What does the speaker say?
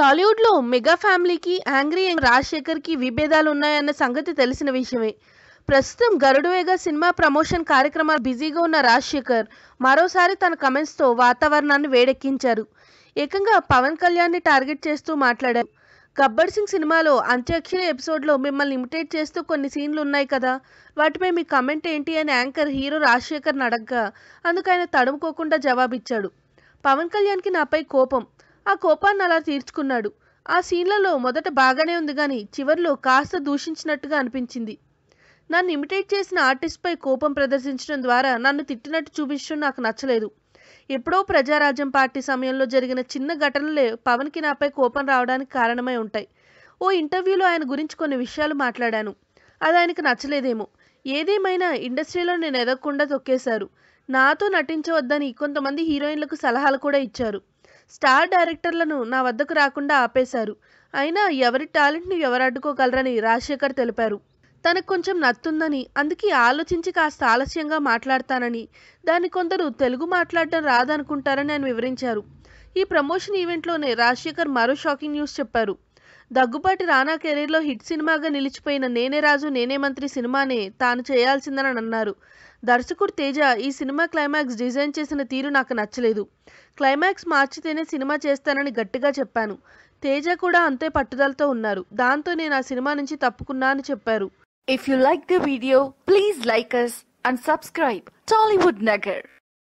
టాలీవుడ్లో మెగా ఫ్యామిలీకి యాంగ్రీ రాజశేఖర్ రాజశేఖర్కి విభేదాలు ఉన్నాయన్న సంగతి తెలిసిన విషయమే ప్రస్తుతం గరుడువేగ సినిమా ప్రమోషన్ కార్యక్రమాలు బిజీగా ఉన్న రాజశేఖర్ మరోసారి తన కమెంట్స్తో వాతావరణాన్ని వేడెక్కించారు ఏకంగా పవన్ కళ్యాణ్ని టార్గెట్ చేస్తూ మాట్లాడారు గబ్బర్ సింగ్ సినిమాలో అంత్యక్షర ఎపిసోడ్లో మిమ్మల్ని ఇమిటేట్ చేస్తూ కొన్ని సీన్లు ఉన్నాయి కదా వాటిపై మీ కమెంట్ ఏంటి అని యాంకర్ హీరో రాజశేఖర్ని అడగ్గా అందుకు ఆయన తడుముకోకుండా జవాబిచ్చాడు పవన్ కళ్యాణ్కి నాపై కోపం ఆ కోపాన్ని అలా తీర్చుకున్నాడు ఆ సీన్లలో మొదట బాగానే ఉంది కానీ చివరిలో కాస్త దూషించినట్టుగా అనిపించింది నన్ను ఇమిటేట్ చేసిన ఆర్టిస్ట్పై కోపం ప్రదర్శించడం ద్వారా నన్ను తిట్టినట్టు చూపించడం నాకు నచ్చలేదు ఎప్పుడో ప్రజారాజ్యం పార్టీ సమయంలో జరిగిన చిన్న ఘటనలే పవన్కి నాపై కోపం రావడానికి కారణమై ఉంటాయి ఓ ఇంటర్వ్యూలో ఆయన గురించి కొన్ని విషయాలు మాట్లాడాను అది ఆయనకు నచ్చలేదేమో ఏదేమైనా ఇండస్ట్రీలో నేను ఎదగకుండా తొక్కేశారు నాతో నటించవద్దని కొంతమంది హీరోయిన్లకు సలహాలు కూడా ఇచ్చారు స్టార్ డైరెక్టర్లను నా వద్దకు రాకుండా ఆపేశారు అయినా ఎవరి టాలెంట్ను ఎవరు అడ్డుకోగలరని రాజశేఖర్ తెలిపారు తనకు కొంచెం నత్తుందని అందుకే ఆలోచించి కాస్త ఆలస్యంగా మాట్లాడతానని దాన్ని కొందరు తెలుగు మాట్లాడటం రాదనుకుంటారని ఆయన వివరించారు ఈ ప్రమోషన్ ఈవెంట్లోనే రాజశేఖర్ మరో షాకింగ్ న్యూస్ చెప్పారు దగ్గుబాటి రానా కెరీర్లో హిట్ సినిమాగా నిలిచిపోయిన నేనే రాజు నేనే మంత్రి సినిమానే తాను చేయాల్సిందని అన్నారు దర్శకుడు తేజ ఈ సినిమా క్లైమాక్స్ డిజైన్ చేసిన తీరు నాకు నచ్చలేదు క్లైమాక్స్ మార్చితేనే సినిమా చేస్తానని గట్టిగా చెప్పాను తేజ కూడా అంతే పట్టుదలతో ఉన్నారు దాంతో నేను ఆ సినిమా నుంచి తప్పుకున్నా అని చెప్పారు if you like the video please like us and subscribe Tollywood Nagar